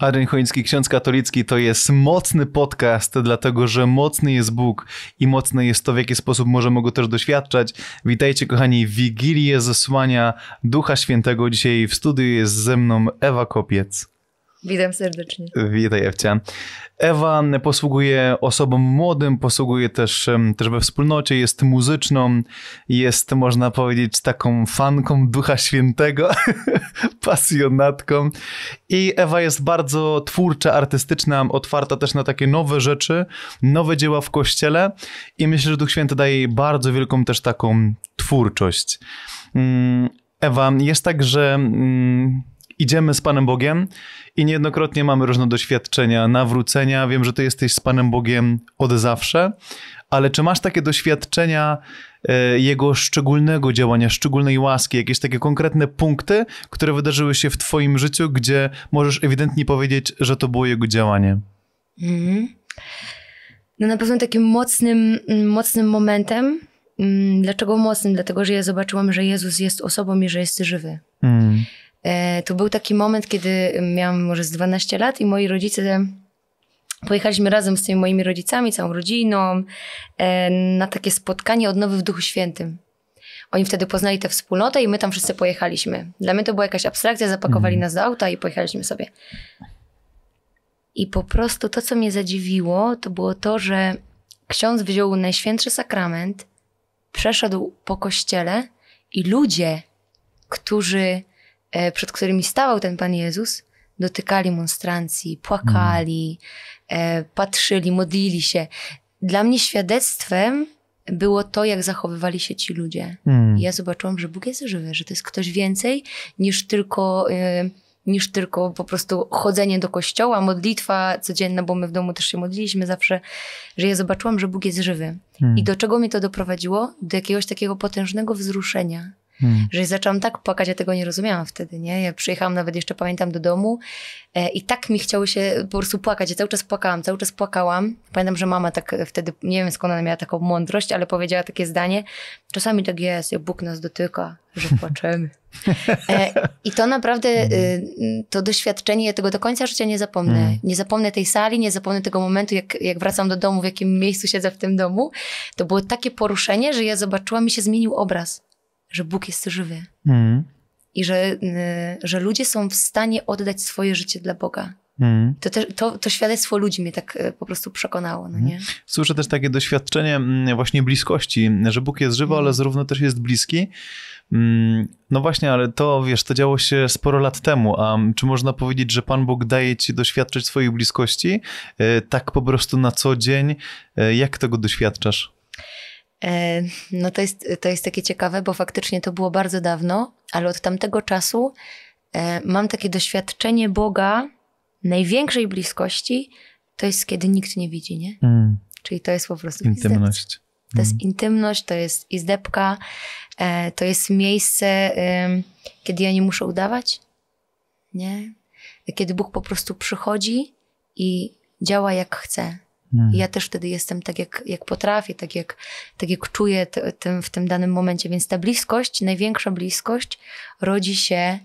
Arenchoński Ksiądz Katolicki to jest mocny podcast, dlatego że mocny jest Bóg i mocne jest to, w jaki sposób możemy go też doświadczać. Witajcie, kochani, Wigilię Zesłania Ducha Świętego. Dzisiaj w studiu jest ze mną Ewa Kopiec. Witam serdecznie. Witaj, Ewcia. Ewa posługuje osobom młodym, posługuje też, też we wspólnocie, jest muzyczną, jest, można powiedzieć, taką fanką Ducha Świętego, pasjonatką. I Ewa jest bardzo twórcza, artystyczna, otwarta też na takie nowe rzeczy, nowe dzieła w kościele. I myślę, że Duch Święty daje jej bardzo wielką też taką twórczość. Mm, Ewa, jest tak, że mm, idziemy z Panem Bogiem i niejednokrotnie mamy różne doświadczenia, nawrócenia. Wiem, że Ty jesteś z Panem Bogiem od zawsze, ale czy masz takie doświadczenia e, Jego szczególnego działania, szczególnej łaski, jakieś takie konkretne punkty, które wydarzyły się w Twoim życiu, gdzie możesz ewidentnie powiedzieć, że to było Jego działanie? Mhm. No na pewno takim mocnym, mm, mocnym momentem. Mm, dlaczego mocnym? Dlatego, że ja zobaczyłam, że Jezus jest osobą i że jest żywy. Mm. E, to był taki moment, kiedy miałam może z 12 lat i moi rodzice Pojechaliśmy razem z tymi moimi rodzicami, całą rodziną, e, na takie spotkanie odnowy w Duchu Świętym. Oni wtedy poznali tę wspólnotę i my tam wszyscy pojechaliśmy. Dla mnie to była jakaś abstrakcja, zapakowali mhm. nas do auta i pojechaliśmy sobie. I po prostu to, co mnie zadziwiło, to było to, że ksiądz wziął najświętszy sakrament, przeszedł po kościele i ludzie, którzy E, przed którymi stawał ten Pan Jezus, dotykali monstrancji, płakali, mhm. patrzyli, modlili się. Dla mnie świadectwem było to, jak zachowywali się ci ludzie. Mhm. Ja zobaczyłam, że Bóg jest żywy, że to jest ktoś więcej niż tylko e, niż tylko po prostu chodzenie do kościoła, modlitwa codzienna, bo my w domu też się modliliśmy zawsze, że ja zobaczyłam, że Bóg jest żywy. Hmm. I do czego mnie to doprowadziło? Do jakiegoś takiego potężnego wzruszenia. Hmm. Że zaczęłam tak płakać, ja tego nie rozumiałam wtedy, nie? Ja przyjechałam nawet jeszcze, pamiętam, do domu e, i tak mi chciało się po prostu płakać. Ja cały czas płakałam, cały czas płakałam. Pamiętam, że mama tak e, wtedy, nie wiem skąd ona miała taką mądrość, ale powiedziała takie zdanie. Czasami tak jest, jak Bóg nas dotyka, że płaczemy. E, I to naprawdę, e, hmm. to doświadczenie, ja tego do końca życia nie zapomnę. Hmm. Nie zapomnę tej sali, nie zapomnę tego momentu, jak, jak wracam do domu, w jakim miejscu siedzę w tym domu. To było takie poruszenie, że ja zobaczyłam, mi się zmienił obraz że Bóg jest żywy. Mm. I że, y, że ludzie są w stanie oddać swoje życie dla Boga. Mm. To, te, to, to, świadectwo ludzi mnie tak y, po prostu przekonało. No mm. nie? Słyszę też takie doświadczenie mm, właśnie bliskości, że Bóg jest żywy, mm. ale zarówno też jest bliski. Mm. No właśnie, ale to wiesz, to działo się sporo lat temu. A czy można powiedzieć, że Pan Bóg daje ci doświadczyć swojej bliskości y, tak po prostu na co dzień? Jak tego doświadczasz? E, no to jest, to jest takie ciekawe, bo faktycznie to było bardzo dawno, ale od tamtego czasu e, mam takie doświadczenie Boga największej bliskości, to jest kiedy nikt nie widzi, nie? Mm. Czyli to jest po prostu intymność. Izdebka. To mm. jest intymność, to jest izdebka, e, to jest miejsce, kiedy ja nie muszę udawać, nie? Kiedy Bóg po prostu przychodzi i działa jak chce. Hmm. Ja też wtedy jestem tak, jak, jak potrafię, tak jak, tak jak czuję t, w tym danym momencie. Więc ta bliskość, największa bliskość rodzi się,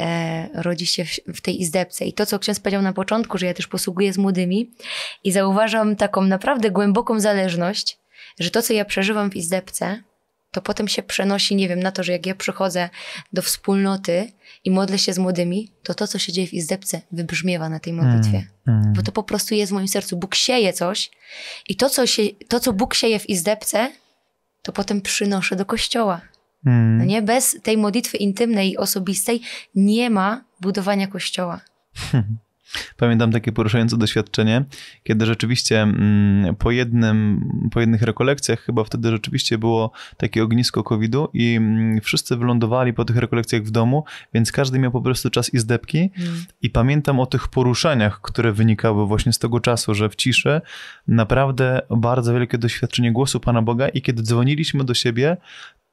e, rodzi się w, w, tej izdebce. I to, co ksiądz powiedział na początku, że ja też posługuję z młodymi i zauważam taką naprawdę głęboką zależność, że to, co ja przeżywam w izdebce, to potem się przenosi, nie wiem, na to, że jak ja przychodzę do wspólnoty i modlę się z młodymi, to to, co się dzieje w izdebce, wybrzmiewa na tej mm, modlitwie. Mm, mm. Bo to po prostu jest w moim sercu. Bóg sieje coś i to, co, się, to, co Bóg sieje w izdebce, to potem przynoszę do kościoła. Mm. No nie? Bez tej modlitwy intymnej i osobistej nie ma budowania kościoła. Hmm. Pamiętam takie poruszające doświadczenie, kiedy rzeczywiście mm, po, jednym, po jednych rekolekcjach, chyba wtedy rzeczywiście było takie ognisko COVID-u i mm, wszyscy wylądowali po tych rekolekcjach w domu, więc każdy miał po prostu czas izdebki mm. i pamiętam o tych poruszeniach, które wynikały właśnie z tego czasu, że w ciszy naprawdę bardzo wielkie doświadczenie głosu Pana Boga i kiedy dzwoniliśmy do siebie,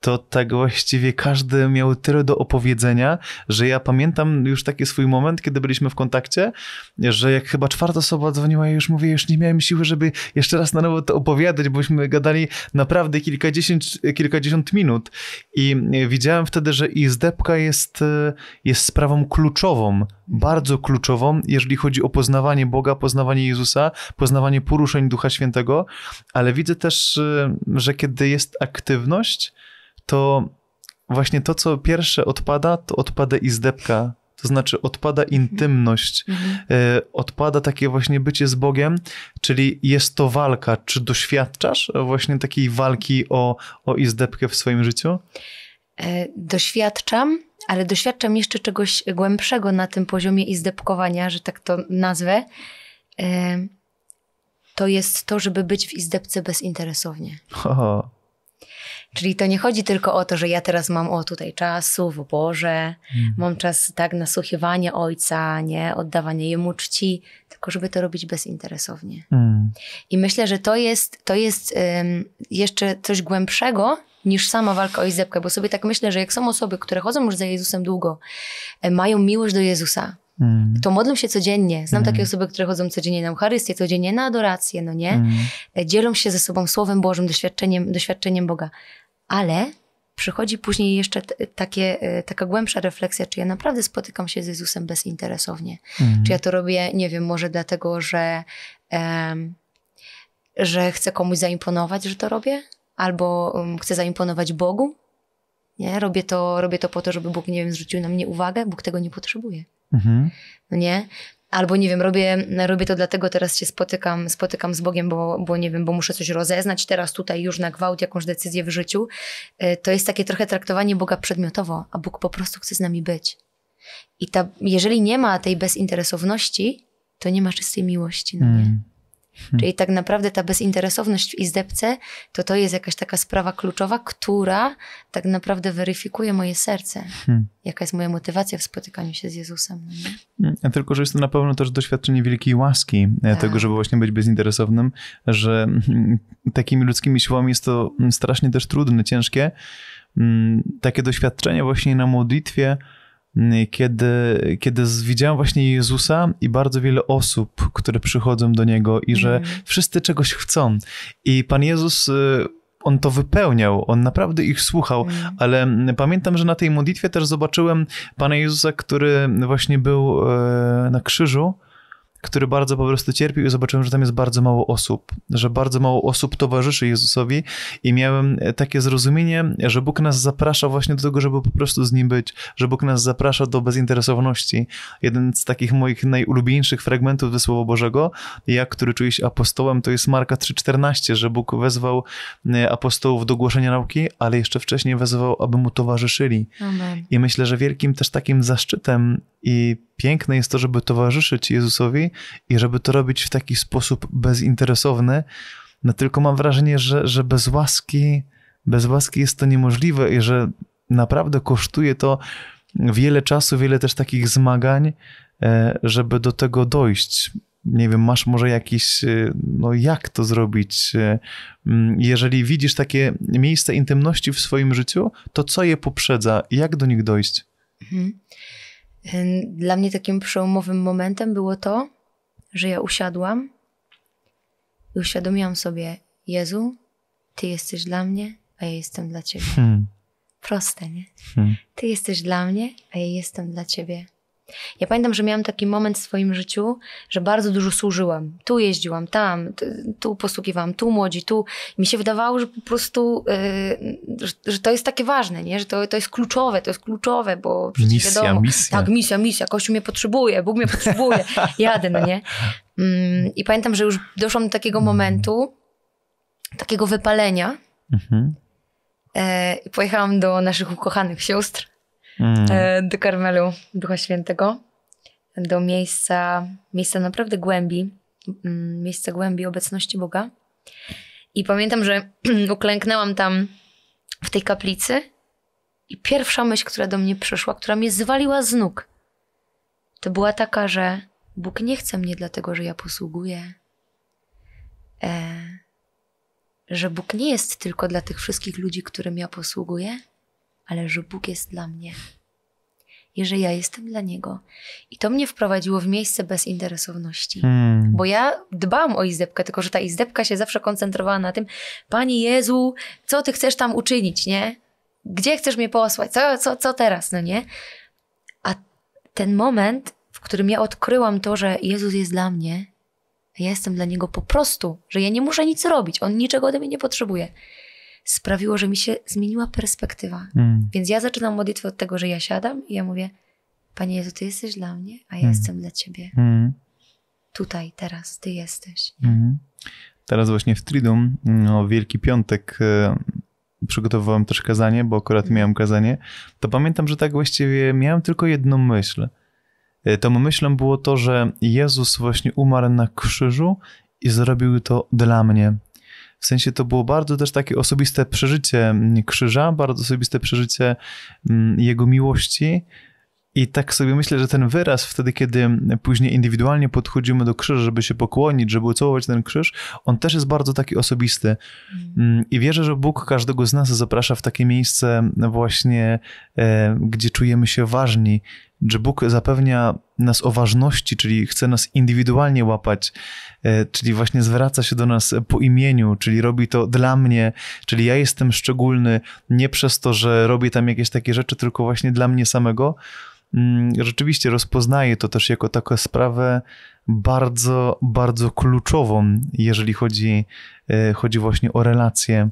to tak właściwie każdy miał tyle do opowiedzenia, że ja pamiętam już taki swój moment, kiedy byliśmy w kontakcie, że jak chyba czwarta osoba dzwoniła, ja już mówię, już nie miałem siły, żeby jeszcze raz na nowo to opowiadać, bośmy gadali naprawdę kilkadziesiąt, kilkadziesiąt minut i e, widziałem wtedy, że izdebka jest, e, jest sprawą kluczową, bardzo kluczową, jeżeli chodzi o poznawanie Boga, poznawanie Jezusa, poznawanie poruszeń Ducha Świętego, ale widzę też, e, że kiedy jest aktywność, to właśnie to, co pierwsze odpada, to odpada izdebka. To znaczy odpada intymność, mhm. mhm. E, odpada takie właśnie bycie z Bogiem, czyli jest to walka. Czy doświadczasz właśnie takiej walki o, o izdebkę w swoim życiu? E, doświadczam, ale doświadczam jeszcze czegoś głębszego na tym poziomie izdebkowania, że tak to nazwę. E, to jest to, żeby być w izdebce bezinteresownie. Aha. Czyli to nie chodzi tylko o to, że ja teraz mam o tutaj czasu, w Boże, mhm. mam czas tak nasłuchiwania ojca, nie, oddawanie jemu czci, tylko żeby to robić bezinteresownie. Mm. I myślę, że to jest, to jest um, jeszcze coś głębszego niż sama walka o Izebkę, bo sobie tak myślę, że jak są osoby, które chodzą już za Jezusem długo, e, mają miłość do Jezusa, Mm. To modlą się codziennie. Znam mm. takie osoby, które chodzą codziennie na Eucharystię, codziennie na adorację, no nie? Mm. E, dzielą się ze sobą Słowem Bożym, doświadczeniem, doświadczeniem Boga. Ale przychodzi później jeszcze takie, e, taka głębsza refleksja, czy ja naprawdę spotykam się z Jezusem bezinteresownie. Mm. Czy ja to robię, nie wiem, może dlatego, że, że chcę komuś zaimponować, że to robię? Albo um, chcę zaimponować Bogu? Nie? Robię, to, robię to po to, żeby Bóg, nie wiem, zwrócił na mnie uwagę. Bóg tego nie potrzebuje. Mhm. No nie? Albo nie wiem, robię, robię to dlatego teraz się spotykam, spotykam z Bogiem, bo, bo nie wiem, bo muszę coś rozeznać teraz tutaj już na gwałt, jakąś decyzję w życiu. E, to jest takie trochę traktowanie Boga przedmiotowo, a Bóg po prostu chce z nami być. I ta, jeżeli nie ma tej bezinteresowności, to nie ma czystej miłości, no nie? Mm. Hmm. Czyli tak naprawdę ta bezinteresowność w izdebce, to to jest jakaś taka sprawa kluczowa, która tak naprawdę weryfikuje moje serce. Hmm. Jaka jest moja motywacja w spotykaniu się z Jezusem. No nie? Hmm. Tylko, że jest to na pewno też doświadczenie wielkiej łaski e, tak. tego, żeby właśnie być bezinteresownym, że mm, takimi ludzkimi siłami jest to mm, strasznie też trudne, ciężkie. Mm, takie doświadczenie właśnie na modlitwie, kiedy, kiedy widziałem właśnie Jezusa i bardzo wiele osób, które przychodzą do Niego i że mm. wszyscy czegoś chcą. I Pan Jezus y, on to wypełniał, on naprawdę ich słuchał, mhm. mm. ale pamiętam, że na tej modlitwie też zobaczyłem Pana Jezusa, który właśnie był e, na krzyżu który bardzo po prostu cierpił i zobaczyłem, że tam jest bardzo mało osób, że bardzo mało osób towarzyszy Jezusowi i miałem e, takie zrozumienie, że Bóg nas zaprasza właśnie do tego, żeby po prostu z Nim być, że Bóg nas zaprasza do bezinteresowności. Jeden z takich moich najulubieńszych fragmentów ze Słowa Bożego, ja, który czuję się apostołem, to jest Marka 3,14, że Bóg wezwał e, apostołów do głoszenia nauki, ale jeszcze wcześniej wezwał, aby Mu towarzyszyli. Amen. I myślę, że wielkim też takim zaszczytem i piękne jest to, żeby towarzyszyć Jezusowi i żeby to robić w taki sposób bezinteresowny. No tylko mam wrażenie, że, że bez łaski, bez łaski jest to niemożliwe i że naprawdę kosztuje to wiele czasu, wiele też takich zmagań, e, żeby do tego dojść. Nie wiem, masz może jakiś, e, no jak to zrobić? E, mm, jeżeli widzisz takie miejsca intymności w swoim życiu, to co je poprzedza? Jak do nich dojść? Mhm. Dla mnie takim przełomowym momentem było to, że ja usiadłam i uświadomiłam sobie, Jezu, Ty jesteś dla mnie, a ja jestem dla Ciebie. Hmm. Proste, nie? Hmm. Ty jesteś dla mnie, a ja jestem dla Ciebie. Ja pamiętam, że miałam taki moment w swoim życiu, że bardzo dużo służyłam. Tu jeździłam, tam, tu posługiwałam, tu młodzi, tu. mi się wydawało, że po prostu, yy, że, że, to jest takie ważne, nie? że to, to jest kluczowe, to jest kluczowe, bo misja, wiadomo. Misja. Tak, misja, misja. Kościół mnie potrzebuje, Bóg mnie potrzebuje. Jadę, no nie? Mm, I pamiętam, że już doszłam do takiego mhm. momentu, takiego wypalenia. Mhm. E, pojechałam do naszych ukochanych sióstr Mm. E, do Karmelu Ducha Świętego, do miejsca, miejsca naprawdę głębi, mm, miejsca głębi obecności Boga. I pamiętam, że uklęknęłam tam w tej kaplicy i pierwsza myśl, która do mnie przyszła, która mnie zwaliła z nóg, to była taka, że Bóg nie chce mnie dlatego, że ja posługuję. E, że Bóg nie jest tylko dla tych wszystkich ludzi, którym ja posługuję, ale że Bóg jest dla mnie i że ja jestem dla Niego. I to mnie wprowadziło w miejsce bezinteresowności. Hmm. Bo ja dbałam o izdebkę, tylko że ta izdebka się zawsze koncentrowała na tym, Panie Jezu, co Ty chcesz tam uczynić, nie? Gdzie chcesz mnie posłać? Co, co, co teraz, no nie? A ten moment, w którym ja odkryłam to, że Jezus jest dla mnie, ja jestem dla Niego po prostu, że ja nie muszę nic robić, On niczego ode mnie nie potrzebuje sprawiło, że mi się zmieniła perspektywa. Mm. Więc ja zaczynam modlitwę od tego, że ja siadam i ja mówię, Panie Jezu, Ty jesteś dla mnie, a ja mm. jestem dla Ciebie. Mm. Tutaj, teraz Ty jesteś. Mm. Teraz właśnie w Tridum, no, Wielki Piątek, y, przygotowywałem też kazanie, bo akurat mm. miałem kazanie, to pamiętam, że tak właściwie miałem tylko jedną myśl. E, tą myślą było to, że Jezus właśnie umarł na krzyżu i zrobił to dla mnie w sensie to było bardzo też takie osobiste przeżycie mm, krzyża, bardzo osobiste przeżycie mm, jego miłości. I tak sobie myślę, że ten wyraz wtedy, kiedy później indywidualnie podchodzimy do krzyża, żeby się pokłonić, żeby ucałować ten krzyż, on też jest bardzo taki osobisty. Mm. I wierzę, że Bóg każdego z nas zaprasza w takie miejsce właśnie, e, gdzie czujemy się ważni, że Bóg zapewnia nas o ważności, czyli chce nas indywidualnie łapać, e, czyli właśnie zwraca się do nas po imieniu, czyli robi to dla mnie, czyli ja jestem szczególny nie przez to, że robię tam jakieś takie rzeczy, tylko właśnie dla mnie samego. Mm, rzeczywiście rozpoznaję to też jako taką sprawę bardzo, bardzo kluczową, jeżeli chodzi, e, chodzi właśnie o relacje,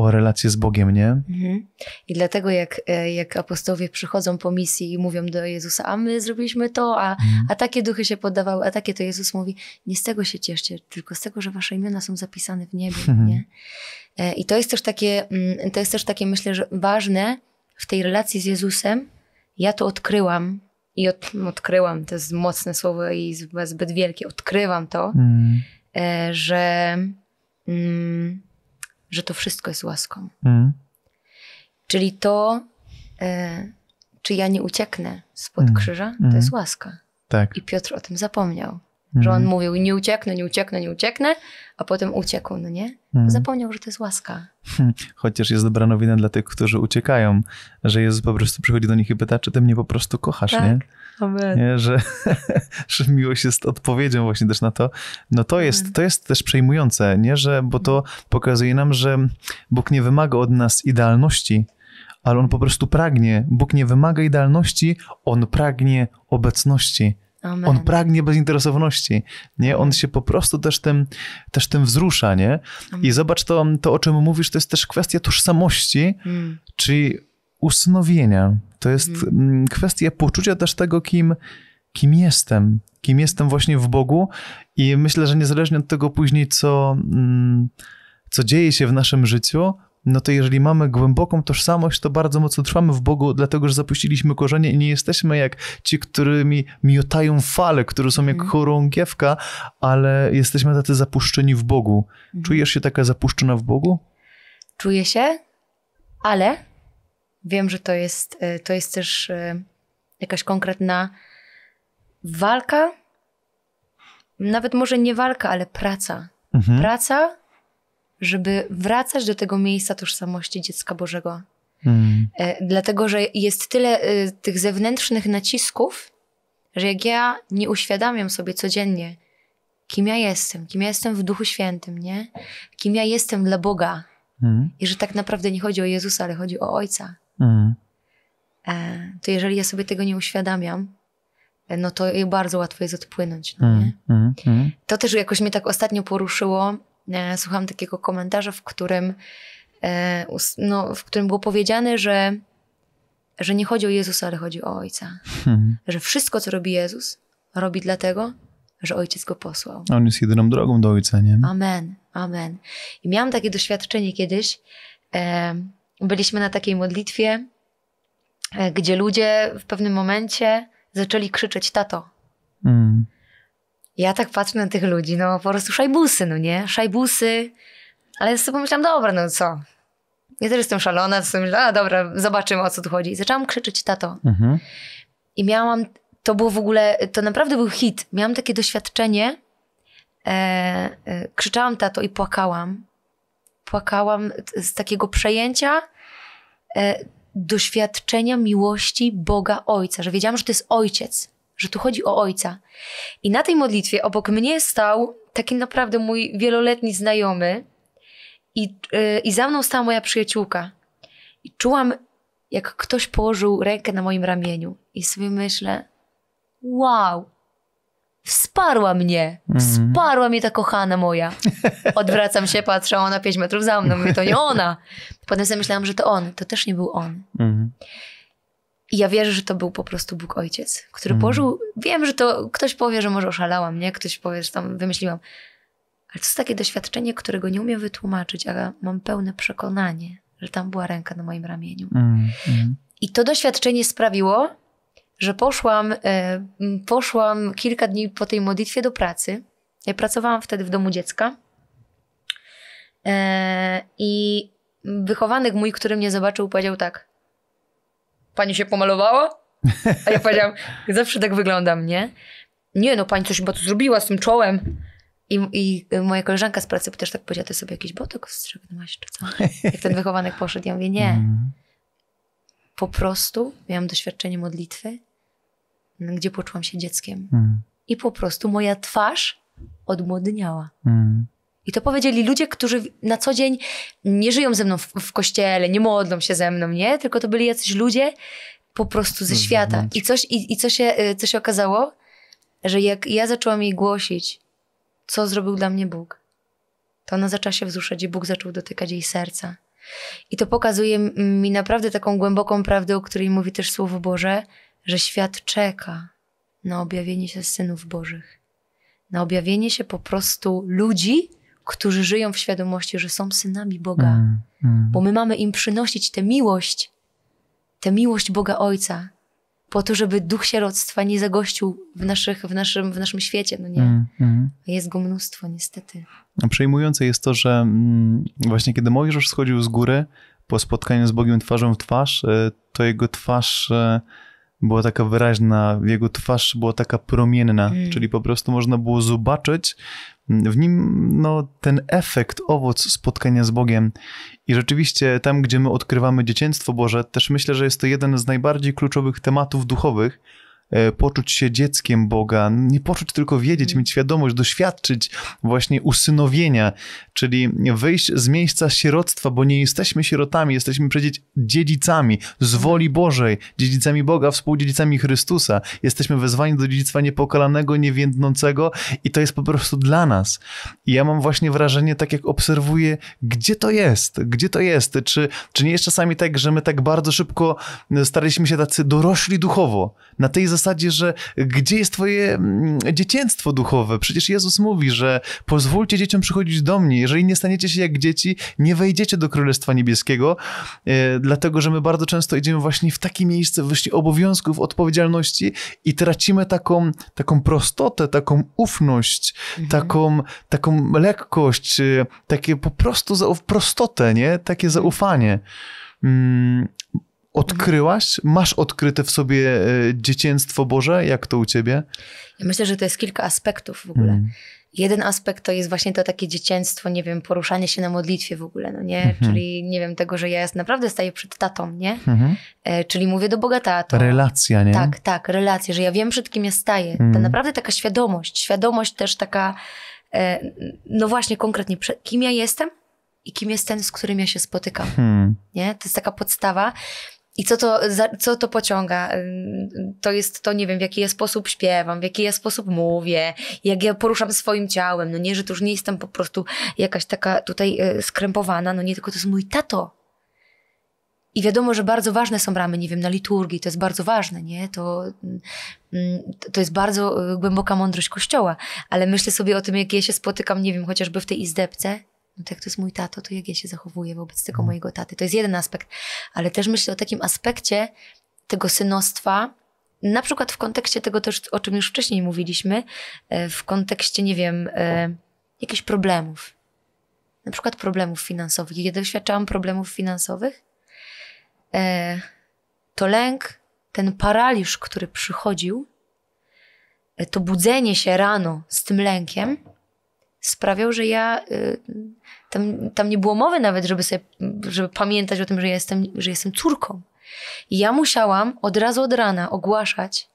o relację z Bogiem, nie? Mhm. I dlatego jak, e, jak apostowie przychodzą po misji i mówią do Jezusa, a my zrobiliśmy to, a, mhm. a takie duchy się poddawały, a takie, to Jezus mówi, nie z tego się cieszcie, tylko z tego, że wasze imiona są zapisane w niebie, mhm. nie? E, I to jest też takie, mm, to jest też takie myślę, że ważne w tej relacji z Jezusem, ja to odkryłam i od, odkryłam, to jest mocne słowo i zbyt wielkie, odkrywam to, mhm. e, że... Mm, że to wszystko jest łaską. Mm. Czyli to, e, czy ja nie ucieknę spod mm. krzyża, to mm. jest łaska. Tak. I Piotr o tym zapomniał. Że on mhm. mówił, nie ucieknę, nie ucieknę, nie ucieknę, a potem uciekł, no nie? Mhm. Zapomniał, że to jest łaska. Hmm. Chociaż jest dobra nowina dla tych, którzy uciekają, że Jezus po prostu przychodzi do nich i pyta, czy ty mnie po prostu kochasz, tak. nie? Amen. Nie? Że, że miłość jest odpowiedzią właśnie też na to. No to jest, to jest też przejmujące, nie? Że, bo to pokazuje nam, że Bóg nie wymaga od nas idealności, ale On po prostu pragnie. Bóg nie wymaga idealności, On pragnie obecności. Amen. On pragnie bezinteresowności, nie? On się po prostu też tym, też tym wzrusza, nie? I zobacz to, to, o czym mówisz, to jest też kwestia tożsamości, mm. czyli usnowienia. To jest mm. Mm, kwestia poczucia też tego, kim, kim jestem, kim jestem właśnie w Bogu i myślę, że niezależnie od tego później, co, mm, co dzieje się w naszym życiu, no to jeżeli mamy głęboką tożsamość, to bardzo mocno trwamy w Bogu, dlatego że zapuściliśmy korzenie i nie jesteśmy jak ci, którymi miotają fale, które są jak mhm. chorągiewka, ale jesteśmy tacy zapuszczeni w Bogu. Mhm. Czujesz się taka zapuszczona w Bogu? Czuję się, ale wiem, że to jest, e, to jest też e, jakaś konkretna walka, nawet może nie walka, ale praca. Mhm. Praca żeby wracać do tego miejsca tożsamości dziecka Bożego. Mm. E, dlatego, że jest tyle e, tych zewnętrznych nacisków, że jak ja nie uświadamiam sobie codziennie, kim ja jestem, kim ja jestem w Duchu Świętym, nie? Kim ja jestem dla Boga. Mm. I że tak naprawdę nie chodzi o Jezusa, ale chodzi o Ojca. Mm. E, to jeżeli ja sobie tego nie uświadamiam, no to bardzo łatwo jest odpłynąć. No mm. nie? Mm. Mm. To też jakoś mnie tak ostatnio poruszyło, E, słuchałam takiego komentarza, w którym, e, no, w którym było powiedziane, że, że nie chodzi o Jezusa, ale chodzi o Ojca. Hmm. Że wszystko, co robi Jezus, robi dlatego, że Ojciec go posłał. On jest jedyną drogą do Ojca, nie? Amen, amen. I miałam takie doświadczenie kiedyś. E, byliśmy na takiej modlitwie, gdzie ludzie w pewnym momencie zaczęli krzyczeć tato. Hmm. Ja tak patrzę na tych ludzi, no po prostu szajbusy, no nie? Szajbusy. Ale sobie pomyślałam, dobra, no co? Ja też jestem szalona, to sobie myślę, a dobra, zobaczymy o co tu chodzi. Zaczęłam krzyczeć tato. Mhm. I miałam, to było w ogóle, to naprawdę był hit. Miałam takie doświadczenie, e, e, krzyczałam tato i płakałam. Płakałam z takiego przejęcia e, doświadczenia miłości Boga Ojca, że wiedziałam, że to jest Ojciec że tu chodzi o ojca. I na tej modlitwie obok mnie stał taki naprawdę mój wieloletni znajomy i, yy, i za mną stała moja przyjaciółka. I czułam, jak ktoś położył rękę na moim ramieniu i sobie myślę, wow, wsparła mnie, mhm. wsparła mnie ta kochana moja. Odwracam się, patrzę, ona 5 metrów za mną, mówię, to nie ona. Potem sobie myślałam, że to on, to też nie był on. Mhm. I ja wierzę, że to był po prostu Bóg Ojciec, który mm. położył. Wiem, że to ktoś powie, że może oszalałam, nie? Ktoś powie, że tam wymyśliłam. Ale to jest takie doświadczenie, którego nie umiem wytłumaczyć, ale mam pełne przekonanie, że tam była ręka na moim ramieniu. Mm, mm. I to doświadczenie sprawiło, że poszłam, e, poszłam kilka dni po tej modlitwie do pracy. Ja pracowałam wtedy w domu dziecka. E, I wychowanek mój, który mnie zobaczył, powiedział tak: pani się pomalowała? A ja powiedziałam, zawsze tak wyglądam, nie? Nie, no pani coś chyba tu zrobiła z tym czołem. I, I, moja koleżanka z pracy też tak powiedziała, ty sobie jakiś botok wstrzyknęłaś czy co? Jak ten wychowanek poszedł, ja mówię, nie. Mm. Po prostu miałam doświadczenie modlitwy, gdzie poczułam się dzieckiem. Mm. I po prostu moja twarz odmłodniała. Mm. I to powiedzieli ludzie, którzy na co dzień nie żyją ze mną w, w kościele, nie modlą się ze mną, nie? Tylko to byli jacyś ludzie po prostu ze mhm. świata. I, coś, i, i co, się, y, co się okazało? Że jak ja zaczęłam jej głosić, co zrobił dla mnie Bóg, to ona zaczęła się wzruszać i Bóg zaczął dotykać jej serca. I to pokazuje mi naprawdę taką głęboką prawdę, o której mówi też Słowo Boże, że świat czeka na objawienie się synów Bożych, na objawienie się po prostu ludzi, którzy żyją w świadomości, że są synami Boga. Mm, mm. Bo my mamy im przynosić tę miłość, tę miłość Boga Ojca, po to, żeby duch Sierotstwa nie zagościł w, naszych, w, naszym, w naszym świecie. No nie. Mm, mm. Jest go mnóstwo, niestety. No, przejmujące jest to, że mm, właśnie kiedy Mojżesz schodził z góry po spotkaniu z Bogiem twarzą w twarz, e, to jego twarz e, była taka wyraźna, jego twarz była taka promienna, mm. czyli po prostu można było zobaczyć w nim no, ten efekt, owoc spotkania z Bogiem i rzeczywiście tam, gdzie my odkrywamy dziecięctwo Boże, też myślę, że jest to jeden z najbardziej kluczowych tematów duchowych, E, poczuć się dzieckiem Boga, nie poczuć tylko wiedzieć, mieć świadomość, doświadczyć właśnie usynowienia, czyli wyjść z miejsca sieroctwa, bo nie jesteśmy sierotami, jesteśmy przecież dziedzicami z woli Bożej, dziedzicami Boga, współdziedzicami Chrystusa. Jesteśmy wezwani do dziedzictwa niepokalanego, niewiędnącego i to jest po prostu dla nas. I ja mam właśnie wrażenie, tak jak obserwuję, gdzie to jest, gdzie to jest, czy, czy nie jest czasami tak, że my tak bardzo szybko e, staraliśmy się tacy dorośli duchowo, na tej zasadzie zasadzie, że gdzie jest twoje mm, dziecięctwo duchowe? Przecież Jezus mówi, że pozwólcie dzieciom przychodzić do mnie. Jeżeli nie staniecie się jak dzieci, nie wejdziecie do Królestwa Niebieskiego, e, dlatego, że my bardzo często idziemy właśnie w takie miejsce właśnie obowiązków, odpowiedzialności i tracimy taką, taką prostotę, taką ufność, mhm. taką, taką lekkość, e, takie po prostu prostotę, nie? Takie mhm. zaufanie. Mm odkryłaś? Masz odkryte w sobie e, dzieciństwo Boże? Jak to u ciebie? Ja myślę, że to jest kilka aspektów w ogóle. Mm. Jeden aspekt to jest właśnie to takie dzieciństwo, nie wiem, poruszanie się na modlitwie w ogóle, no nie? Mhm. Czyli nie wiem, tego, że ja naprawdę staję przed tatą, nie? Mhm. E, czyli mówię do Boga tato. Relacja, nie? Tak, tak, relacja, że ja wiem przed kim ja staję. To mhm. naprawdę taka świadomość, świadomość też taka, e, no właśnie konkretnie, kim ja jestem i kim jest ten, z którym ja się spotykam, hmm. nie? To jest taka podstawa i co to, co to pociąga? To jest to, nie wiem, w jaki ja sposób śpiewam, w jaki ja sposób mówię, jak ja poruszam swoim ciałem. No nie, że to już nie jestem po prostu jakaś taka tutaj e, skrępowana, no nie, tylko to jest mój tato. I wiadomo, że bardzo ważne są ramy, nie wiem, na liturgii, to jest bardzo ważne, nie? To, mm, to jest bardzo e, głęboka mądrość Kościoła, ale myślę sobie o tym, jak ja się spotykam, nie wiem, chociażby w tej izdebce no to jak to jest mój tato, to jak ja się zachowuję wobec tego mhm. mojego taty. To jest jeden aspekt, ale też myślę o takim aspekcie tego synostwa, na przykład w kontekście tego też, o czym już wcześniej mówiliśmy, e, w kontekście, nie wiem, e, jakichś problemów. Na przykład problemów finansowych. Kiedy doświadczałam problemów finansowych, e, to lęk, ten paraliż, który przychodził, to budzenie się rano z tym lękiem, sprawiał, że ja y, tam, tam nie było mowy nawet, żeby sobie, żeby pamiętać o tym, że jestem, że jestem córką. I ja musiałam od razu od rana ogłaszać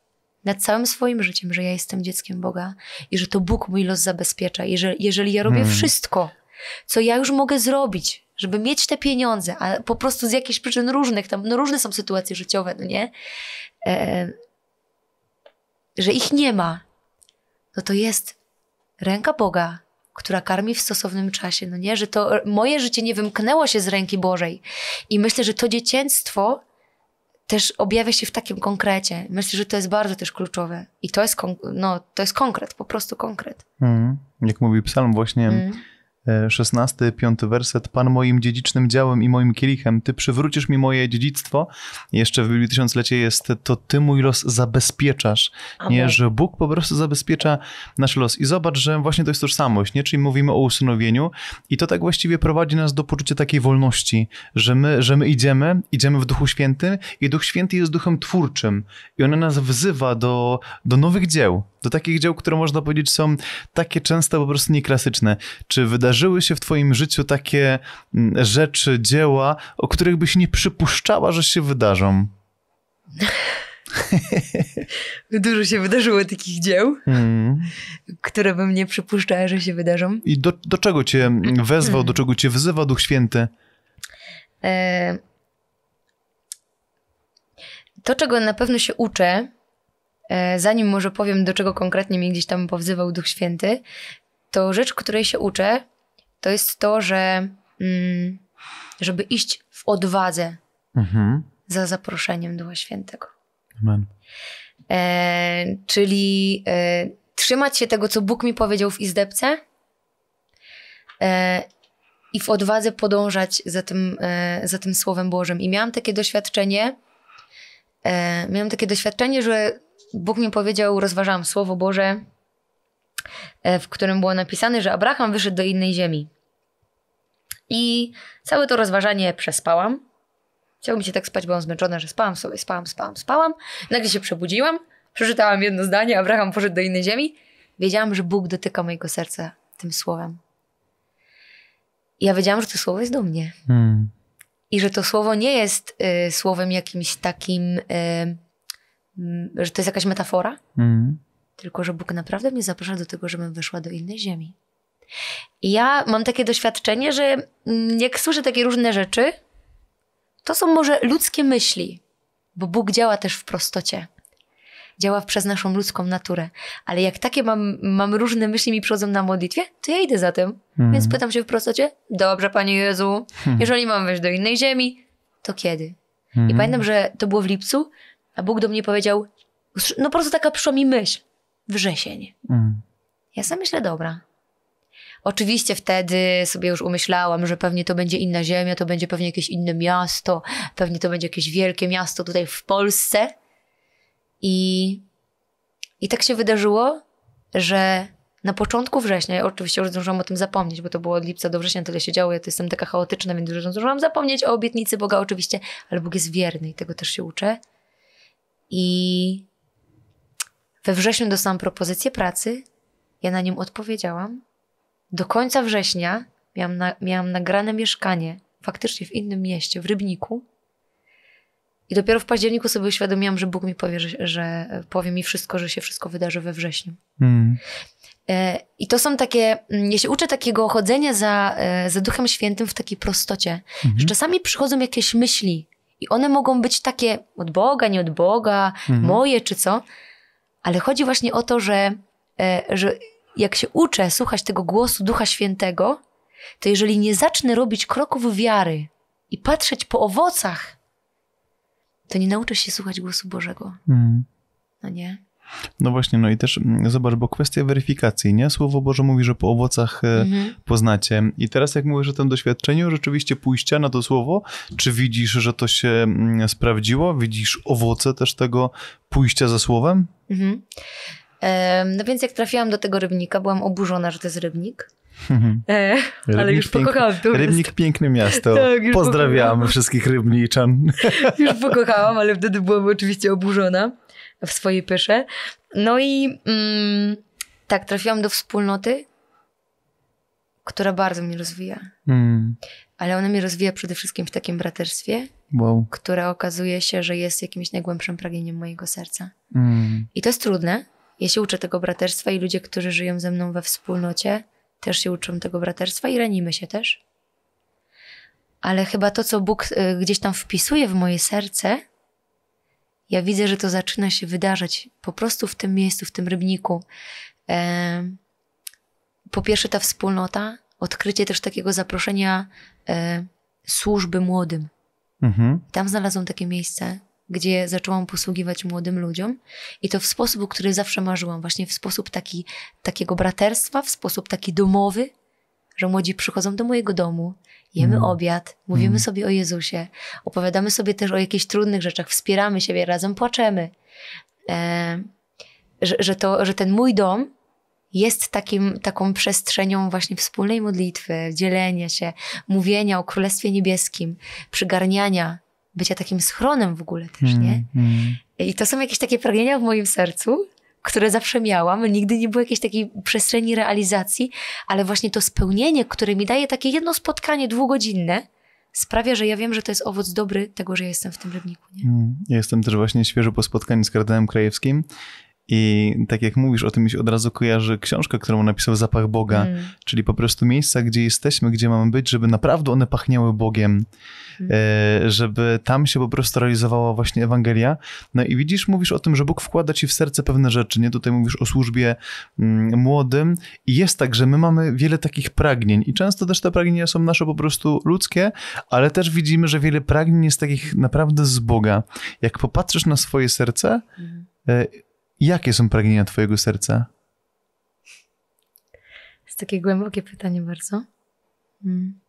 nad całym swoim życiem, że ja jestem dzieckiem Boga i że to Bóg mój los zabezpiecza. Jeżeli, jeżeli ja robię hmm. wszystko, co ja już mogę zrobić, żeby mieć te pieniądze, a po prostu z jakichś przyczyn różnych, tam no różne są sytuacje życiowe, no nie? E, że ich nie ma, no to jest ręka Boga, która karmi w stosownym czasie, no nie? Że to moje życie nie wymknęło się z ręki Bożej. I myślę, że to dziecięctwo też objawia się w takim konkrecie. Myślę, że to jest bardzo też kluczowe. I to jest, no, to jest konkret, po prostu konkret. Mm. Jak mówi psalm właśnie... Mm 16, 5 werset. Pan moim dziedzicznym działem i moim kielichem, Ty przywrócisz mi moje dziedzictwo. Jeszcze w Biblii Tysiąclecie jest, to Ty mój los zabezpieczasz. Amen. Nie, że Bóg po prostu zabezpiecza nasz los. I zobacz, że właśnie to jest tożsamość, nie? Czyli mówimy o usunowieniu i to tak właściwie prowadzi nas do poczucia takiej wolności, że my, że my idziemy, idziemy w Duchu Świętym i Duch Święty jest Duchem Twórczym i on nas wzywa do, do nowych dzieł, do takich dzieł, które można powiedzieć są takie często po prostu nieklasyczne. Czy wydarzy wydarzyły się w twoim życiu takie mm, rzeczy, dzieła, o których byś nie przypuszczała, że się wydarzą? Dużo się wydarzyło takich dzieł, mm. które bym nie przypuszczała, że się wydarzą. I do, do czego cię wezwał, do czego cię wzywa Duch Święty? E, to, czego na pewno się uczę, e, zanim może powiem, do czego konkretnie mnie gdzieś tam powzywał Duch Święty, to rzecz, której się uczę, to jest to, że mm, żeby iść w odwadze mhm. za zaproszeniem Ducha Świętego. Amen. E, czyli e, trzymać się tego, co Bóg mi powiedział w izdebce e, i w odwadze podążać za tym, e, za tym Słowem Bożym. I miałam takie doświadczenie, e, miałam takie doświadczenie, że Bóg mi powiedział, rozważałam Słowo Boże, e, w którym było napisane, że Abraham wyszedł do innej ziemi. I całe to rozważanie przespałam. Chciało mi się tak spać, byłam zmęczona, że spałam sobie, spałam, spałam, spałam. Nagle się przebudziłam, przeczytałam jedno zdanie, Abraham poszedł do innej ziemi. Wiedziałam, że Bóg dotyka mojego serca tym słowem. I ja wiedziałam, że to słowo jest do mnie. Hmm. I że to słowo nie jest y, słowem jakimś takim, y, y, że to jest jakaś metafora, hmm. tylko że Bóg naprawdę mnie zaprasza do tego, żebym wyszła do innej ziemi. Ja mam takie doświadczenie, że mm, jak słyszę takie różne rzeczy, to są może ludzkie myśli, bo Bóg działa też w prostocie. Działa przez naszą ludzką naturę. Ale jak takie mam, mam różne myśli mi przychodzą na modlitwie, to ja idę za tym. Mhm. Więc pytam się w prostocie, dobrze Panie Jezu, mhm. jeżeli mam wejść do innej ziemi, to kiedy? I mhm. pamiętam, że to było w lipcu, a Bóg do mnie powiedział, no po prostu taka przyszła mi myśl, wrzesień. Mm. Ja sam myślę, dobra, Oczywiście wtedy sobie już umyślałam, że pewnie to będzie inna ziemia, to będzie pewnie jakieś inne miasto, pewnie to będzie jakieś wielkie miasto tutaj w Polsce. I, i tak się wydarzyło, że na początku września, ja oczywiście już zdążyłam o tym zapomnieć, bo to było od lipca do września, tyle się działo, ja to jestem taka chaotyczna, więc już zdążyłam zapomnieć o obietnicy Boga oczywiście, ale Bóg jest wierny i tego też się uczę. I we wrześniu dostałam propozycję pracy, ja na nią odpowiedziałam do końca września miałam, na, miałam nagrane mieszkanie faktycznie w innym mieście, w Rybniku. I dopiero w październiku sobie uświadomiłam, że Bóg mi powie, że, że powie mi wszystko, że się wszystko wydarzy we wrześniu. Mm. I to są takie, mm, ja się uczę takiego chodzenia za, e, za Duchem Świętym w takiej prostocie, mm. że mhm. czasami przychodzą jakieś myśli i one mogą być takie od Boga, nie od Boga, mm. moje czy co, ale chodzi właśnie o to, że, e, że jak się uczę słuchać tego głosu Ducha Świętego, to jeżeli nie zacznę robić kroków wiary i patrzeć po owocach, to nie nauczę się słuchać głosu Bożego. Mm. No nie? No właśnie, no i też mm, zobacz, bo kwestia weryfikacji, nie? Słowo Boże mówi, że po owocach e, mhm. poznacie. I teraz jak mówisz o tym doświadczeniu, rzeczywiście pójścia na to słowo, czy widzisz, że to się mm, sprawdziło? Widzisz owoce też tego pójścia za słowem? Mhm. No więc jak trafiłam do tego rybnika, byłam oburzona, że to jest rybnik. Mhm. E, ale już pokochałam to Rybnik jest... piękne miasto. Tak, pokochałam. wszystkich rybniczan. już pokochałam, ale wtedy byłam oczywiście oburzona w swojej pysze. No i mm, tak, trafiłam do wspólnoty, która bardzo mnie rozwija. Mm. Ale ona mnie rozwija przede wszystkim w takim braterstwie, wow. które okazuje się, że jest jakimś najgłębszym pragnieniem mojego serca. Mm. I to jest trudne, ja się uczę tego braterstwa i ludzie, którzy żyją ze mną we wspólnocie, też się uczą tego braterstwa i ranimy się też. Ale chyba to, co Bóg y, gdzieś tam wpisuje w moje serce, ja widzę, że to zaczyna się wydarzać po prostu w tym miejscu, w tym rybniku. Po pierwsze, ta wspólnota, odkrycie też takiego zaproszenia e, służby młodym. Mhm. Tam znalazłam takie miejsce, gdzie zaczęłam posługiwać młodym ludziom i to w sposób, który zawsze marzyłam, właśnie w sposób taki, takiego braterstwa, w sposób taki domowy, że młodzi przychodzą do mojego domu, jemy mm. obiad, mówimy mm. sobie o Jezusie, opowiadamy sobie też o jakichś trudnych rzeczach, wspieramy siebie, razem płaczemy. E, że, że, to, że ten mój dom jest takim, taką przestrzenią właśnie wspólnej modlitwy, dzielenia się, mówienia o Królestwie Niebieskim, przygarniania bycia takim schronem w ogóle też, mm, nie? Mm. I to są jakieś takie pragnienia w moim sercu, które zawsze miałam. Nigdy nie było jakiejś takiej przestrzeni realizacji, ale właśnie to spełnienie, które mi daje takie jedno spotkanie dwugodzinne, sprawia, że ja wiem, że to jest owoc dobry tego, że ja jestem w tym rybniku. Nie? Mm. Ja jestem też właśnie świeżo po spotkaniu z kardynałem Krajewskim i tak jak mówisz, o tym mi się od razu kojarzy książka, którą napisał Zapach Boga, mm. czyli po prostu miejsca, gdzie jesteśmy, gdzie mamy być, żeby naprawdę one pachniały Bogiem, mm. E, żeby tam się po prostu realizowała właśnie Ewangelia. No i widzisz, mówisz o tym, że Bóg wkłada ci w serce pewne rzeczy, nie? Tutaj mówisz o służbie mm, młodym i jest tak, że my mamy wiele takich pragnień i często też te pragnienia są nasze po prostu ludzkie, ale też widzimy, że wiele pragnień jest takich naprawdę z Boga. Jak popatrzysz na swoje serce... Mm e, Jakie są pragnienia Twojego serca? Jest takie głębokie pytanie bardzo. Mm.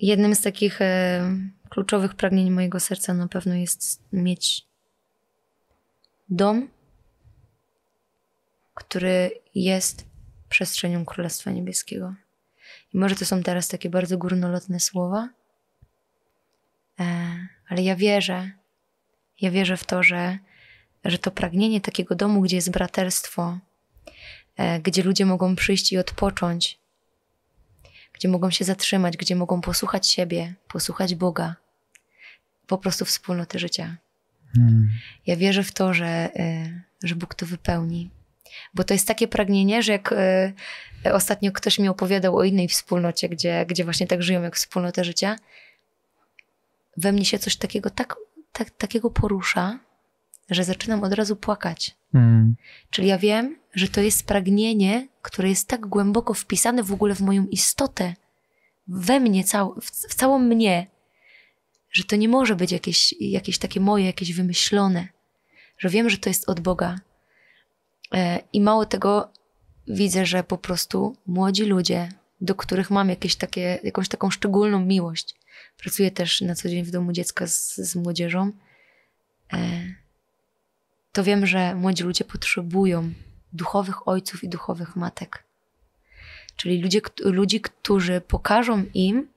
Jednym z takich e, kluczowych pragnień mojego serca na pewno jest mieć dom, który jest przestrzenią Królestwa Niebieskiego. I może to są teraz takie bardzo górnolotne słowa, e, ale ja wierzę, ja wierzę w to, że że to pragnienie takiego domu, gdzie jest braterstwo, e, gdzie ludzie mogą przyjść i odpocząć, gdzie mogą się zatrzymać, gdzie mogą posłuchać siebie, posłuchać Boga, po prostu wspólnoty życia. Hmm. Ja wierzę w to, że, e, że Bóg to wypełni. Bo to jest takie pragnienie, że jak e, ostatnio ktoś mi opowiadał o innej wspólnocie, gdzie, gdzie właśnie tak żyją jak wspólnota życia, we mnie się coś takiego, tak, tak takiego porusza, że zaczynam od razu płakać. Mm. Czyli ja wiem, że to jest pragnienie, które jest tak głęboko wpisane w ogóle w moją istotę, we mnie, cał, w, w całą mnie, że to nie może być jakieś, jakieś takie moje, jakieś wymyślone, że wiem, że to jest od Boga. E, I mało tego, widzę, że po prostu młodzi ludzie, do których mam jakieś takie, jakąś taką szczególną miłość, pracuję też na co dzień w domu dziecka z, z młodzieżą, e, to wiem, że młodzi ludzie potrzebują duchowych ojców i duchowych matek. Czyli ludzie, ludzi, którzy pokażą im,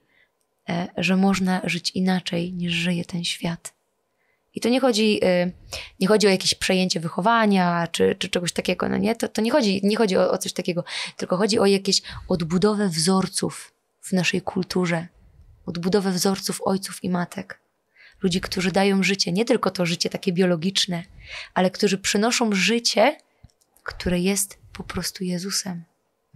e, że można żyć inaczej niż żyje ten świat. I to nie chodzi, e, nie chodzi o jakieś przejęcie wychowania czy, czy czegoś takiego, no nie? To, to nie chodzi, nie chodzi o, o coś takiego, tylko chodzi o jakieś odbudowę wzorców w naszej kulturze, odbudowę wzorców ojców i matek ludzi, którzy dają życie, nie tylko to życie takie biologiczne, ale którzy przynoszą życie, które jest po prostu Jezusem.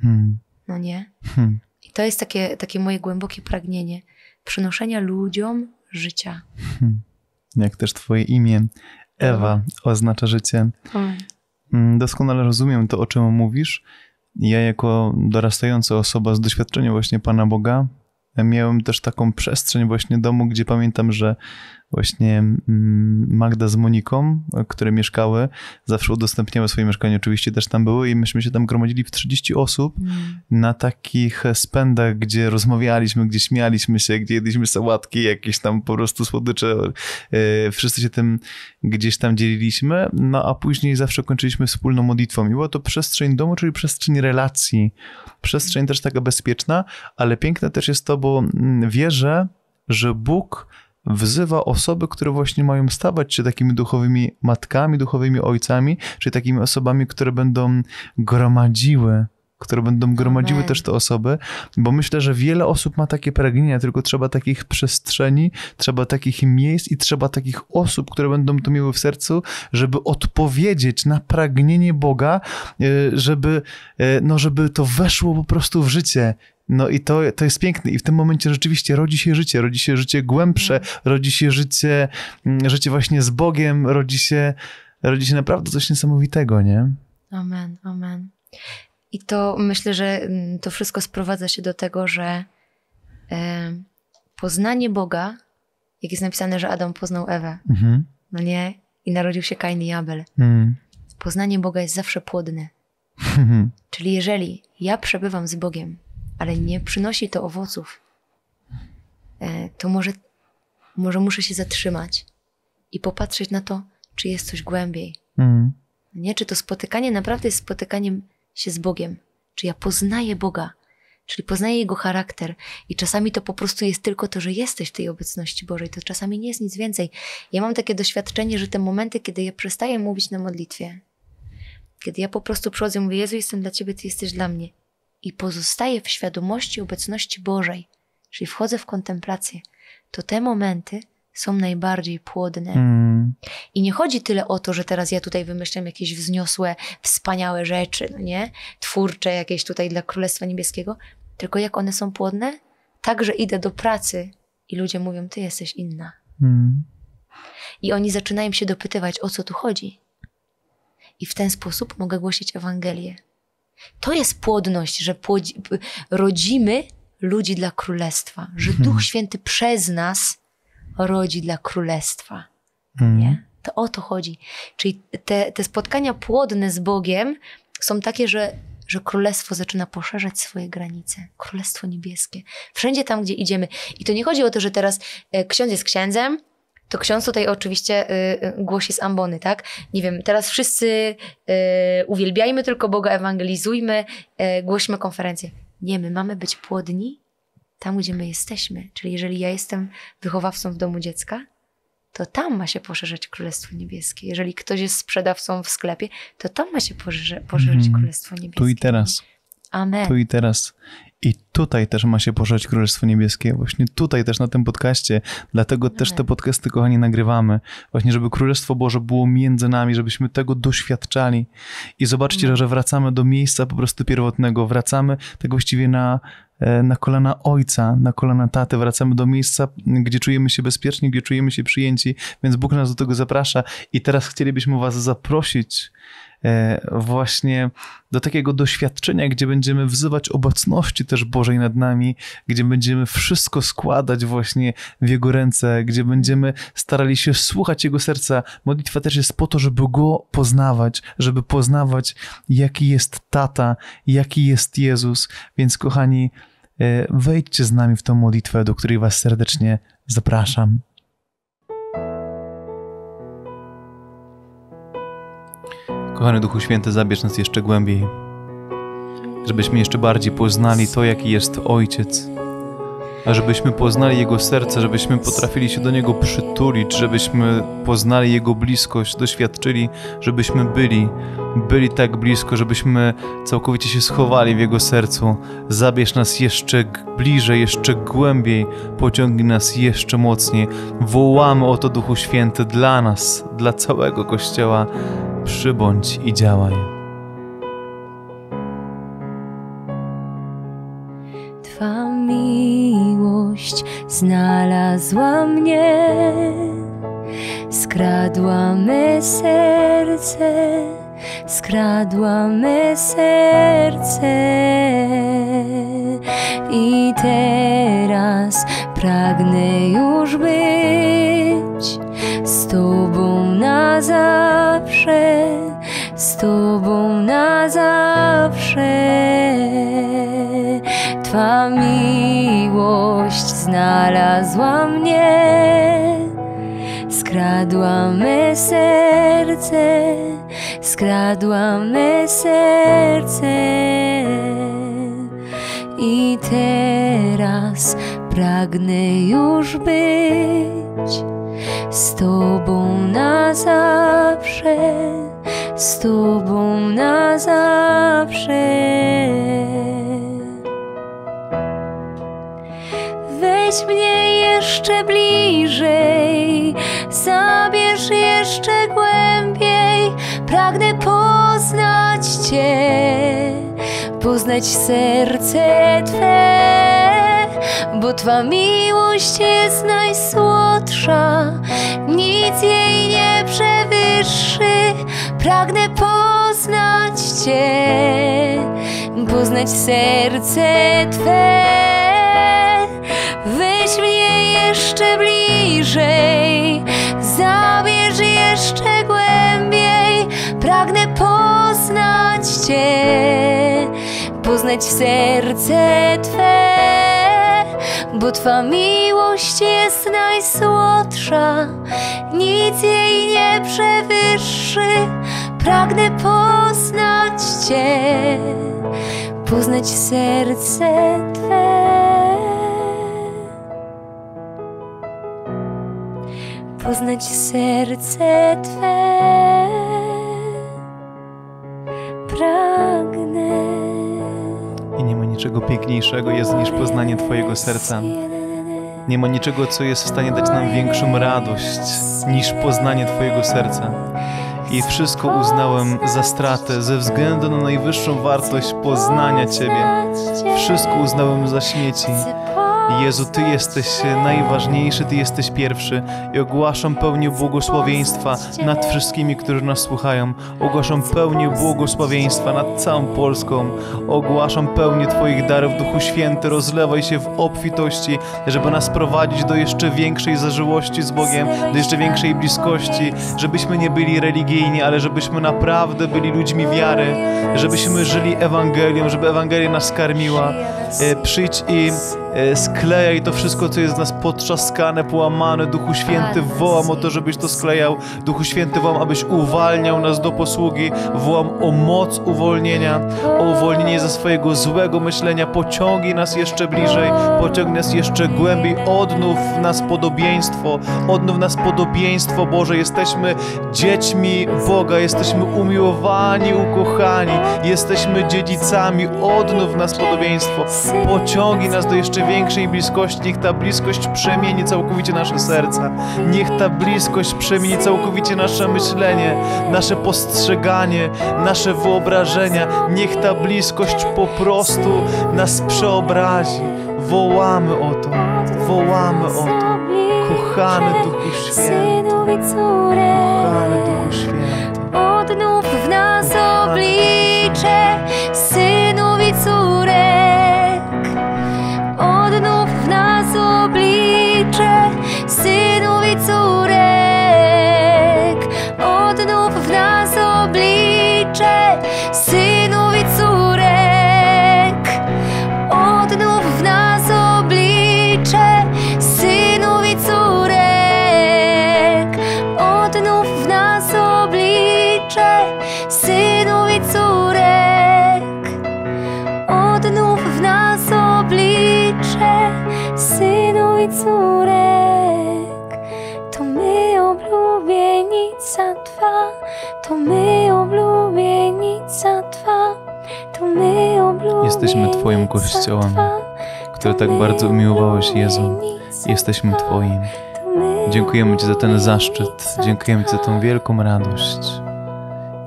Hmm. No nie? Hmm. I to jest takie, takie moje głębokie pragnienie przynoszenia ludziom życia. Hmm. Jak też Twoje imię, Ewa, oznacza życie. Hmm, doskonale rozumiem to, o czym mówisz. Ja, jako dorastająca osoba z doświadczeniem właśnie Pana Boga, miałem też taką przestrzeń właśnie domu, gdzie pamiętam, że właśnie mm, Magda z Moniką, e, które mieszkały, zawsze udostępniały swoje mieszkanie, oczywiście też tam były i myśmy się tam gromadzili w 30 osób mm. na takich e, spędach, gdzie rozmawialiśmy, gdzie śmialiśmy się, gdzie jedliśmy sałatki, jakieś tam po prostu słodycze, e, wszyscy się tym gdzieś tam dzieliliśmy, no a później zawsze kończyliśmy wspólną modlitwą i była to przestrzeń domu, czyli przestrzeń relacji, przestrzeń też taka bezpieczna, ale piękne też jest to, bo mm, wierzę, że Bóg wzywa osoby, które właśnie mają stawać się takimi duchowymi matkami, duchowymi ojcami, czy takimi osobami, które będą gromadziły które będą gromadziły Amen. też te osoby, bo myślę, że wiele osób ma takie pragnienia, tylko trzeba takich przestrzeni, trzeba takich miejsc i trzeba takich osób, które będą to miały w sercu, żeby odpowiedzieć na pragnienie Boga, y, żeby, y, no, żeby to weszło po prostu w życie. No i to, to jest piękne. I w tym momencie rzeczywiście rodzi się życie, rodzi się życie głębsze, mhm. rodzi się życie, mm, życie właśnie z Bogiem, rodzi się, rodzi się naprawdę coś niesamowitego, nie? Amen, amen. I to myślę, że mm, to wszystko sprowadza się do tego, że y, poznanie Boga, jak jest napisane, że Adam poznał Ewę, mhm. no nie? I narodził się Kain i Abel. Mm. Poznanie Boga jest zawsze płodne. Mhm. Czyli jeżeli ja przebywam z Bogiem, ale nie przynosi to owoców, e, to może, może muszę się zatrzymać i popatrzeć na to, czy jest coś głębiej. Mm. Nie, czy to spotykanie naprawdę jest spotykaniem się z Bogiem, czy ja poznaję Boga, czyli poznaję Jego charakter i czasami to po prostu jest tylko to, że jesteś w tej obecności Bożej, to czasami nie jest nic więcej. Ja mam takie doświadczenie, że te momenty, kiedy ja przestaję mówić na modlitwie, kiedy ja po prostu przychodzę i mówię, Jezu, jestem dla Ciebie, Ty jesteś dla mnie, i pozostaję w świadomości obecności Bożej, czyli wchodzę w kontemplację, to te momenty są najbardziej płodne. Mm. I nie chodzi tyle o to, że teraz ja tutaj wymyślam jakieś wzniosłe, wspaniałe rzeczy, no nie? Twórcze jakieś tutaj dla Królestwa Niebieskiego, tylko jak one są płodne, tak, że idę do pracy i ludzie mówią, ty jesteś inna. Mm. I oni zaczynają się dopytywać, o co tu chodzi. I w ten sposób mogę głosić Ewangelię. To jest płodność, że płodzi, rodzimy ludzi dla królestwa, że mhm. Duch Święty przez nas rodzi dla królestwa. Mhm. Nie? To o to chodzi. Czyli te, te spotkania płodne z Bogiem są takie, że że królestwo zaczyna poszerzać swoje granice. Królestwo niebieskie. Wszędzie tam, gdzie idziemy. I to nie chodzi o to, że teraz e, ksiądz jest księdzem, to ksiądz tutaj oczywiście y, y, głosi z ambony, tak? Nie wiem, teraz wszyscy y, uwielbiajmy tylko Boga, ewangelizujmy, y, głośmy konferencję. Nie, my mamy być płodni tam, gdzie my jesteśmy. Czyli jeżeli ja jestem wychowawcą w domu dziecka, to tam ma się poszerzać Królestwo Niebieskie. Jeżeli ktoś jest sprzedawcą w sklepie, to tam ma się poszerzać mhm. Królestwo Niebieskie. Tu i teraz. Amen. Tu i teraz. I tutaj też ma się poszerzać Królestwo Niebieskie, właśnie tutaj też na tym podcaście. Dlatego też te mhm. podcasty, kochani, nagrywamy. Właśnie, żeby Królestwo Boże było między nami, żebyśmy tego doświadczali. I zobaczcie, mhm. że wracamy do miejsca po prostu pierwotnego. Wracamy tak właściwie na, e, na kolana ojca, na kolana taty, wracamy do miejsca, gdzie czujemy się bezpiecznie, gdzie czujemy się przyjęci, więc Bóg nas do tego zaprasza i teraz chcielibyśmy Was zaprosić E, właśnie do takiego doświadczenia, gdzie będziemy wzywać obecności też Bożej nad nami, gdzie będziemy wszystko składać właśnie w Jego ręce, gdzie będziemy starali się słuchać Jego serca. Modlitwa też jest po to, żeby Go poznawać, żeby poznawać, jaki jest Tata, jaki jest Jezus. Więc kochani, e, wejdźcie z nami w tą modlitwę, do której Was serdecznie zapraszam. Kochany Duchu Święty, zabierz nas jeszcze głębiej, żebyśmy jeszcze bardziej poznali to, jaki jest Ojciec żebyśmy poznali Jego serce, żebyśmy potrafili się do Niego przytulić, żebyśmy poznali Jego bliskość, doświadczyli, żebyśmy byli, byli tak blisko, żebyśmy całkowicie się schowali w Jego sercu. Zabierz nas jeszcze bliżej, jeszcze głębiej, pociągnij nas jeszcze mocniej. Wołamy o to Duchu Święty dla nas, dla całego Kościoła. Przybądź i działaj. znalazła mnie, skradła me serce, skradła me serce. I teraz pragnę już być z Tobą na zawsze, z Tobą na zawsze. Twa miłość znalazła mnie Skradła me serce Skradła me serce I teraz pragnę już być Z Tobą na zawsze Z Tobą na zawsze Weź mnie jeszcze bliżej, zabierz jeszcze głębiej. Pragnę poznać Cię, poznać serce Twe, bo Twa miłość jest najsłodsza, nic jej nie przewyższy. Pragnę poznać Cię, poznać serce Twe jeszcze bliżej, zabierz jeszcze głębiej. Pragnę poznać Cię, poznać serce Twe, bo Twa miłość jest najsłodsza, nic jej nie przewyższy. Pragnę poznać Cię, poznać serce Twe. poznać serce Twe. Pragnę. I nie ma niczego piękniejszego jest niż poznanie Twojego serca. Nie ma niczego, co jest w stanie dać nam większą radość niż poznanie Twojego serca. I wszystko uznałem za stratę ze względu na najwyższą wartość poznania Ciebie. Wszystko uznałem za śmieci Jezu, Ty jesteś najważniejszy, Ty jesteś pierwszy i ogłaszam pełnię błogosławieństwa nad wszystkimi, którzy nas słuchają. Ogłaszam pełnię błogosławieństwa nad całą Polską. Ogłaszam pełnię Twoich darów, Duchu Święty, rozlewaj się w obfitości, żeby nas prowadzić do jeszcze większej zażyłości z Bogiem, do jeszcze większej bliskości, żebyśmy nie byli religijni, ale żebyśmy naprawdę byli ludźmi wiary, żebyśmy żyli Ewangelią, żeby Ewangelia nas karmiła. E, przyjdź i E, sklejaj to wszystko, co jest w nas potrzaskane, połamane. Duchu Święty, tak. wołam o to, żebyś to sklejał. Duchu Święty, wołam, abyś uwalniał nas do posługi. Wołam o moc uwolnienia, o uwolnienie ze swojego złego myślenia. Pociągnij nas jeszcze bliżej, pociągnij nas jeszcze głębiej. Odnów nas podobieństwo, odnów nas podobieństwo, Boże. Jesteśmy dziećmi Boga, jesteśmy umiłowani, ukochani, jesteśmy dziedzicami. Odnów nas podobieństwo, pociągnij nas do jeszcze większej bliskości, niech ta bliskość przemieni całkowicie nasze serca. Niech ta bliskość przemieni całkowicie nasze myślenie, nasze postrzeganie, nasze wyobrażenia. Niech ta bliskość po prostu nas przeobrazi. Wołamy o to, wołamy o to. Kochany Duchu Święty, kochany Duchu Święty. Odnów w nas oblicze, Syn. Twoim Kościołem, które tak bardzo umiłowałeś, Jezu. Jesteśmy Twoim. Dziękujemy Ci za ten zaszczyt, dziękujemy Ci za tą wielką radość.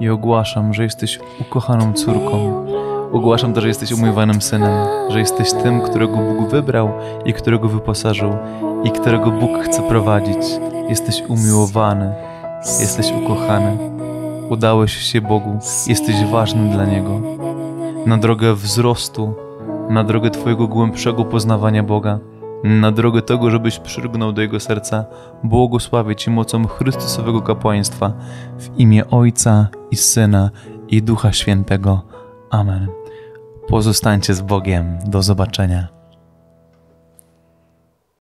I ogłaszam, że jesteś ukochaną córką. Ogłaszam to, że jesteś umywanym synem, że jesteś tym, którego Bóg wybrał i którego wyposażył i którego Bóg chce prowadzić. Jesteś umiłowany, jesteś ukochany. Udałeś się Bogu, jesteś ważny dla Niego. Na drogę wzrostu na drogę Twojego głębszego poznawania Boga, na drogę tego, żebyś przyrgnął do Jego serca. Błogosławię Ci mocą Chrystusowego kapłaństwa w imię Ojca i Syna i Ducha Świętego. Amen. Pozostańcie z Bogiem. Do zobaczenia.